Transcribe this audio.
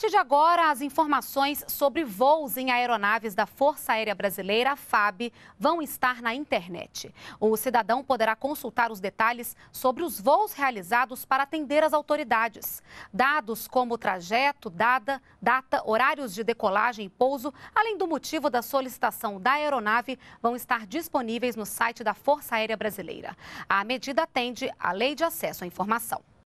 partir de agora, as informações sobre voos em aeronaves da Força Aérea Brasileira, FAB, vão estar na internet. O cidadão poderá consultar os detalhes sobre os voos realizados para atender as autoridades. Dados como trajeto, data, data, horários de decolagem e pouso, além do motivo da solicitação da aeronave, vão estar disponíveis no site da Força Aérea Brasileira. A medida atende à Lei de Acesso à Informação.